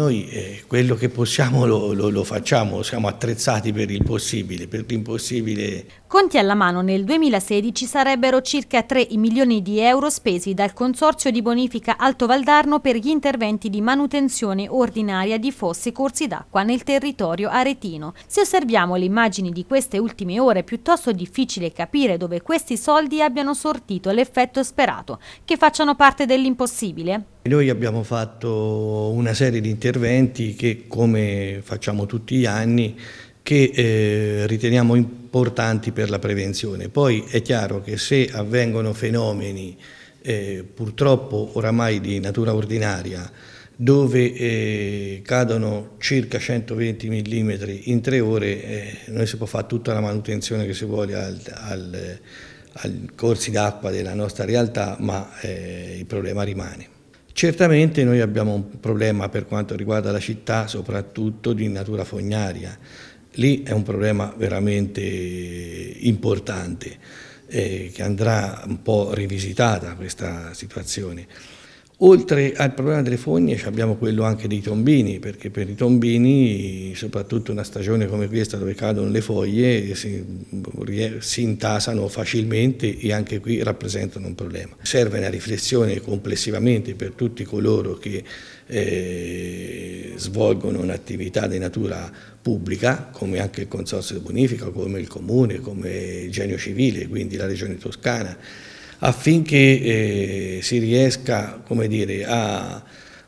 Noi eh, quello che possiamo lo, lo, lo, facciamo, siamo attrezzati per il possibile, per l'impossibile. Conti alla mano, nel 2016 sarebbero circa 3 milioni di euro spesi dal Consorzio di Bonifica Alto Valdarno per gli interventi di manutenzione ordinaria di fosse e corsi d'acqua nel territorio aretino. Se osserviamo le immagini di queste ultime ore, è piuttosto difficile capire dove questi soldi abbiano sortito l'effetto sperato, che facciano parte dell'impossibile. Noi abbiamo fatto una serie di interventi che, come facciamo tutti gli anni, che eh, riteniamo importanti per la prevenzione. Poi è chiaro che se avvengono fenomeni eh, purtroppo oramai di natura ordinaria, dove eh, cadono circa 120 mm in tre ore, eh, noi si può fare tutta la manutenzione che si vuole al, al, al corsi d'acqua della nostra realtà, ma eh, il problema rimane. Certamente noi abbiamo un problema per quanto riguarda la città, soprattutto di natura fognaria. Lì è un problema veramente importante eh, che andrà un po' rivisitata questa situazione. Oltre al problema delle fogne abbiamo quello anche dei tombini, perché per i tombini, soprattutto in una stagione come questa dove cadono le foglie, si, si, intasano facilmente e anche qui rappresentano un problema. Serve una riflessione complessivamente per tutti coloro che eh, svolgono un'attività di natura pubblica, come anche il Consorzio di Bonifica, come il Comune, come il Genio Civile, quindi la Regione Toscana, affinché eh, si riesca dire, a,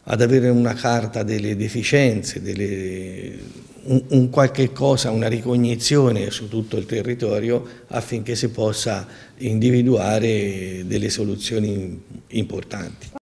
ad avere una carta delle deficienze, delle, un, un, qualche cosa, una ricognizione su tutto il territorio affinché si possa individuare delle soluzioni importanti.